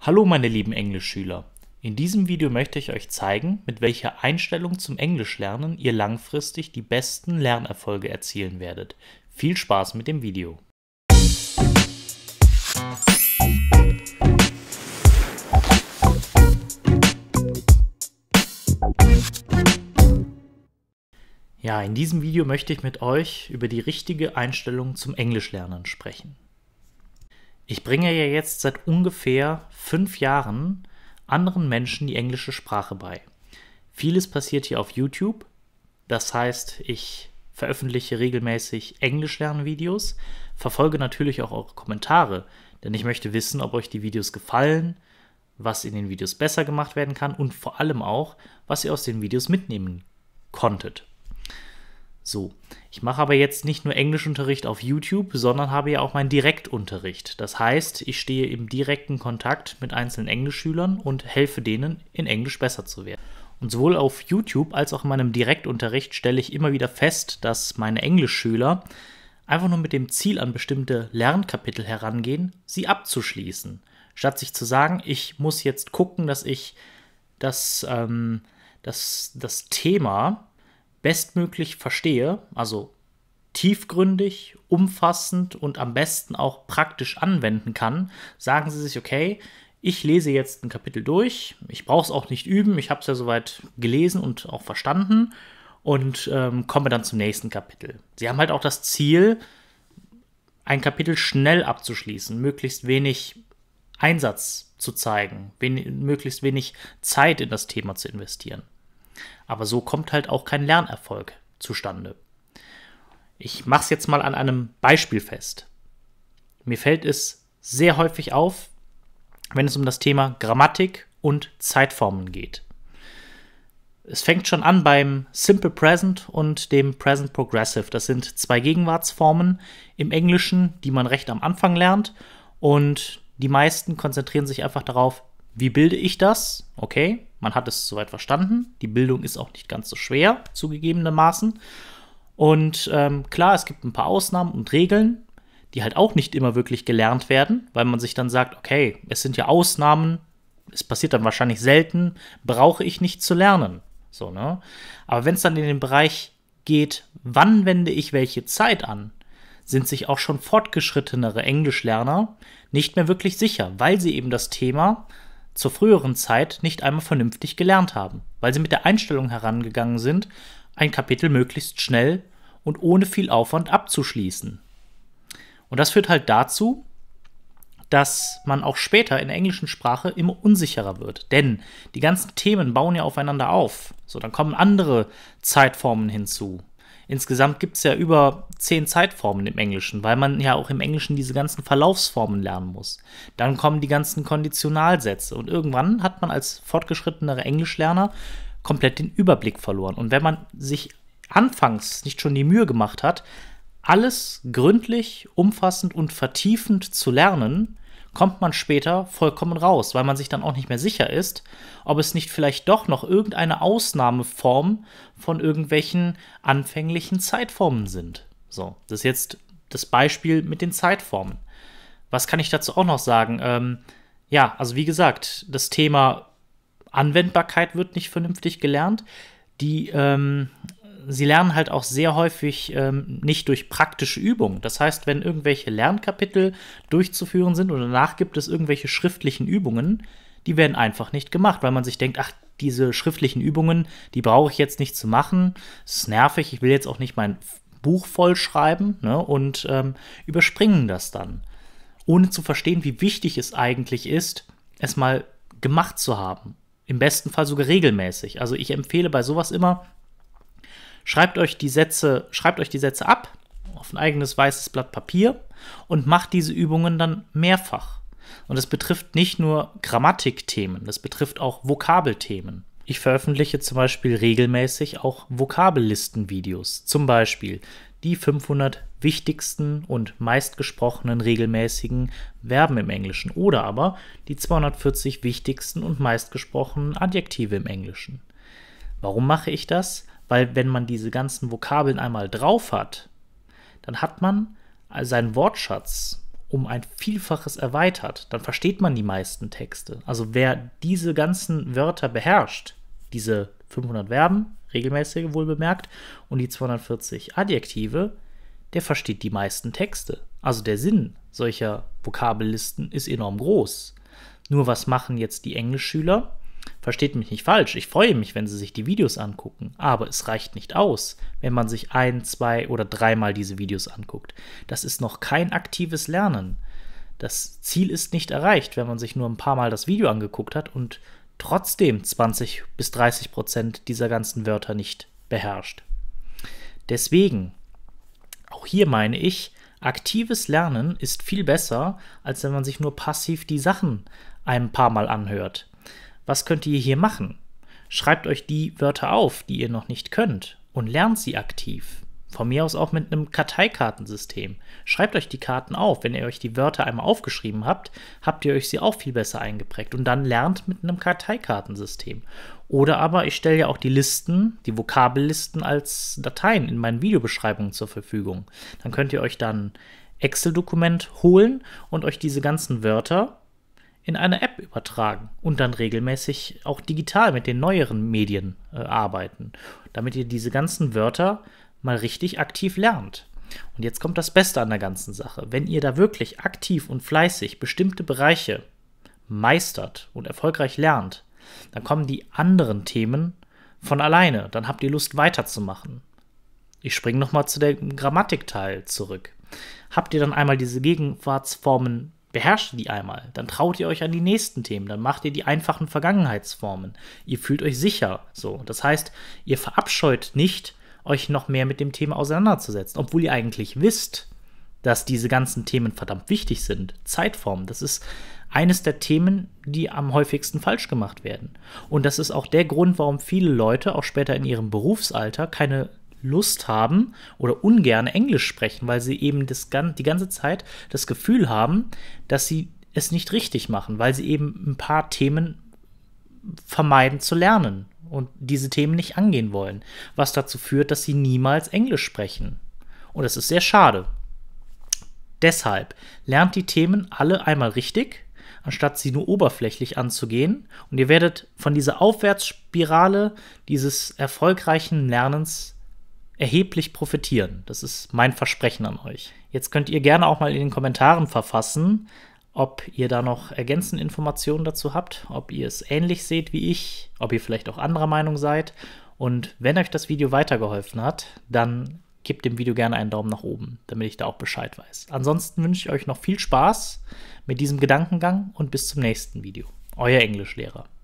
Hallo meine lieben Englischschüler! In diesem Video möchte ich euch zeigen, mit welcher Einstellung zum Englischlernen ihr langfristig die besten Lernerfolge erzielen werdet. Viel Spaß mit dem Video! Ja, in diesem Video möchte ich mit euch über die richtige Einstellung zum Englischlernen sprechen. Ich bringe ja jetzt seit ungefähr fünf Jahren anderen Menschen die englische Sprache bei. Vieles passiert hier auf YouTube. Das heißt, ich veröffentliche regelmäßig Englischlernvideos, verfolge natürlich auch eure Kommentare, denn ich möchte wissen, ob euch die Videos gefallen, was in den Videos besser gemacht werden kann und vor allem auch, was ihr aus den Videos mitnehmen konntet. So, ich mache aber jetzt nicht nur Englischunterricht auf YouTube, sondern habe ja auch meinen Direktunterricht. Das heißt, ich stehe im direkten Kontakt mit einzelnen Englischschülern und helfe denen, in Englisch besser zu werden. Und sowohl auf YouTube als auch in meinem Direktunterricht stelle ich immer wieder fest, dass meine Englischschüler einfach nur mit dem Ziel an bestimmte Lernkapitel herangehen, sie abzuschließen. Statt sich zu sagen, ich muss jetzt gucken, dass ich das, ähm, das, das Thema bestmöglich verstehe, also tiefgründig, umfassend und am besten auch praktisch anwenden kann, sagen Sie sich, okay, ich lese jetzt ein Kapitel durch, ich brauche es auch nicht üben, ich habe es ja soweit gelesen und auch verstanden und ähm, komme dann zum nächsten Kapitel. Sie haben halt auch das Ziel, ein Kapitel schnell abzuschließen, möglichst wenig Einsatz zu zeigen, wen möglichst wenig Zeit in das Thema zu investieren. Aber so kommt halt auch kein Lernerfolg zustande. Ich mache es jetzt mal an einem Beispiel fest. Mir fällt es sehr häufig auf, wenn es um das Thema Grammatik und Zeitformen geht. Es fängt schon an beim Simple Present und dem Present Progressive. Das sind zwei Gegenwartsformen im Englischen, die man recht am Anfang lernt. Und die meisten konzentrieren sich einfach darauf, wie bilde ich das? Okay, man hat es soweit verstanden. Die Bildung ist auch nicht ganz so schwer, zugegebenermaßen. Und ähm, klar, es gibt ein paar Ausnahmen und Regeln, die halt auch nicht immer wirklich gelernt werden, weil man sich dann sagt, okay, es sind ja Ausnahmen, es passiert dann wahrscheinlich selten, brauche ich nicht zu lernen. So, ne? Aber wenn es dann in den Bereich geht, wann wende ich welche Zeit an, sind sich auch schon fortgeschrittenere Englischlerner nicht mehr wirklich sicher, weil sie eben das Thema zur früheren Zeit nicht einmal vernünftig gelernt haben, weil sie mit der Einstellung herangegangen sind, ein Kapitel möglichst schnell und ohne viel Aufwand abzuschließen. Und das führt halt dazu, dass man auch später in der englischen Sprache immer unsicherer wird. Denn die ganzen Themen bauen ja aufeinander auf. So, dann kommen andere Zeitformen hinzu. Insgesamt gibt es ja über zehn Zeitformen im Englischen, weil man ja auch im Englischen diese ganzen Verlaufsformen lernen muss. Dann kommen die ganzen Konditionalsätze und irgendwann hat man als fortgeschrittener Englischlerner komplett den Überblick verloren. Und wenn man sich anfangs nicht schon die Mühe gemacht hat, alles gründlich, umfassend und vertiefend zu lernen, kommt man später vollkommen raus, weil man sich dann auch nicht mehr sicher ist, ob es nicht vielleicht doch noch irgendeine Ausnahmeform von irgendwelchen anfänglichen Zeitformen sind. So, das ist jetzt das Beispiel mit den Zeitformen. Was kann ich dazu auch noch sagen? Ähm, ja, also wie gesagt, das Thema Anwendbarkeit wird nicht vernünftig gelernt. Die ähm, sie lernen halt auch sehr häufig ähm, nicht durch praktische Übung. Das heißt, wenn irgendwelche Lernkapitel durchzuführen sind und danach gibt es irgendwelche schriftlichen Übungen, die werden einfach nicht gemacht, weil man sich denkt, ach, diese schriftlichen Übungen, die brauche ich jetzt nicht zu machen, das ist nervig, ich will jetzt auch nicht mein Buch vollschreiben ne, und ähm, überspringen das dann, ohne zu verstehen, wie wichtig es eigentlich ist, es mal gemacht zu haben. Im besten Fall sogar regelmäßig. Also ich empfehle bei sowas immer, Schreibt euch die Sätze, schreibt euch die Sätze ab auf ein eigenes weißes Blatt Papier und macht diese Übungen dann mehrfach. Und es betrifft nicht nur Grammatikthemen, das betrifft auch Vokabelthemen. Ich veröffentliche zum Beispiel regelmäßig auch Vokabellistenvideos, zum Beispiel die 500 wichtigsten und meistgesprochenen regelmäßigen Verben im Englischen oder aber die 240 wichtigsten und meistgesprochenen Adjektive im Englischen. Warum mache ich das? Weil wenn man diese ganzen Vokabeln einmal drauf hat, dann hat man seinen Wortschatz um ein Vielfaches erweitert. Dann versteht man die meisten Texte. Also wer diese ganzen Wörter beherrscht, diese 500 Verben, regelmäßige wohl bemerkt, und die 240 Adjektive, der versteht die meisten Texte. Also der Sinn solcher Vokabellisten ist enorm groß. Nur was machen jetzt die Englischschüler? Versteht mich nicht falsch, ich freue mich, wenn Sie sich die Videos angucken, aber es reicht nicht aus, wenn man sich ein, zwei oder dreimal diese Videos anguckt. Das ist noch kein aktives Lernen. Das Ziel ist nicht erreicht, wenn man sich nur ein paar Mal das Video angeguckt hat und trotzdem 20 bis 30 Prozent dieser ganzen Wörter nicht beherrscht. Deswegen, auch hier meine ich, aktives Lernen ist viel besser, als wenn man sich nur passiv die Sachen ein paar Mal anhört. Was könnt ihr hier machen? Schreibt euch die Wörter auf, die ihr noch nicht könnt und lernt sie aktiv. Von mir aus auch mit einem Karteikartensystem. Schreibt euch die Karten auf. Wenn ihr euch die Wörter einmal aufgeschrieben habt, habt ihr euch sie auch viel besser eingeprägt und dann lernt mit einem Karteikartensystem. Oder aber ich stelle ja auch die Listen, die Vokabellisten als Dateien in meinen Videobeschreibungen zur Verfügung. Dann könnt ihr euch dann Excel-Dokument holen und euch diese ganzen Wörter in eine App übertragen und dann regelmäßig auch digital mit den neueren Medien äh, arbeiten, damit ihr diese ganzen Wörter mal richtig aktiv lernt. Und jetzt kommt das Beste an der ganzen Sache. Wenn ihr da wirklich aktiv und fleißig bestimmte Bereiche meistert und erfolgreich lernt, dann kommen die anderen Themen von alleine. Dann habt ihr Lust weiterzumachen. Ich springe nochmal zu dem Grammatikteil zurück. Habt ihr dann einmal diese Gegenwartsformen Beherrscht die einmal, dann traut ihr euch an die nächsten Themen, dann macht ihr die einfachen Vergangenheitsformen. Ihr fühlt euch sicher so. Das heißt, ihr verabscheut nicht, euch noch mehr mit dem Thema auseinanderzusetzen, obwohl ihr eigentlich wisst, dass diese ganzen Themen verdammt wichtig sind. Zeitformen, das ist eines der Themen, die am häufigsten falsch gemacht werden. Und das ist auch der Grund, warum viele Leute auch später in ihrem Berufsalter keine Lust haben oder ungern Englisch sprechen, weil sie eben das, die ganze Zeit das Gefühl haben, dass sie es nicht richtig machen, weil sie eben ein paar Themen vermeiden zu lernen und diese Themen nicht angehen wollen, was dazu führt, dass sie niemals Englisch sprechen. Und das ist sehr schade. Deshalb lernt die Themen alle einmal richtig, anstatt sie nur oberflächlich anzugehen. Und ihr werdet von dieser Aufwärtsspirale dieses erfolgreichen Lernens erheblich profitieren. Das ist mein Versprechen an euch. Jetzt könnt ihr gerne auch mal in den Kommentaren verfassen, ob ihr da noch ergänzende Informationen dazu habt, ob ihr es ähnlich seht wie ich, ob ihr vielleicht auch anderer Meinung seid. Und wenn euch das Video weitergeholfen hat, dann gebt dem Video gerne einen Daumen nach oben, damit ich da auch Bescheid weiß. Ansonsten wünsche ich euch noch viel Spaß mit diesem Gedankengang und bis zum nächsten Video. Euer Englischlehrer.